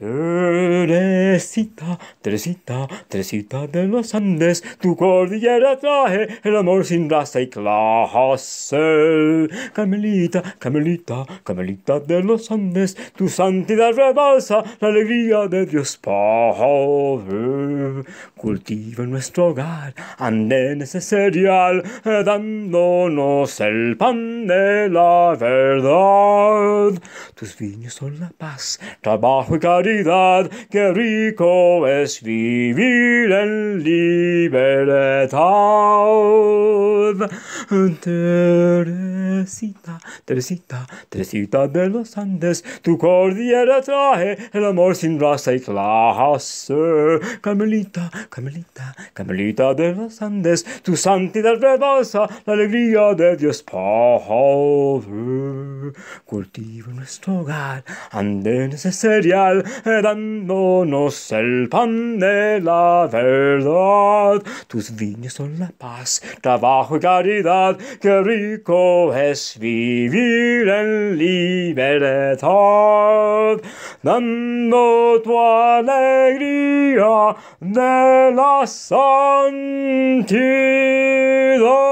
Teresita, Teresita, Teresita de los Andes, tu cordillera trae el amor sin raza y clase. Carmelita, Carmelita, Carmelita de los Andes, tu santidad rebalsa la alegría de Dios Padre. Cultiva en nuestro hogar andenes de cereal, eh, dándonos el pan de la verdad tus viños son la paz, trabajo y caridad, qué rico es vivir en libertad. Tresita, Teresita, Teresita, Teresita de los Andes, tu cordillera trae el amor sin raza y clase. Carmelita, Carmelita, Carmelita de los Andes, tu santidad rebasa la alegría de Dios Padre. Cultiva nuestro hogar andenes de cereal, dándonos el pan de la verdad. Tus viñas son la paz paz, trabajo y caridad, qué rico es vivir en libertad, dando tu alegría de la santidad.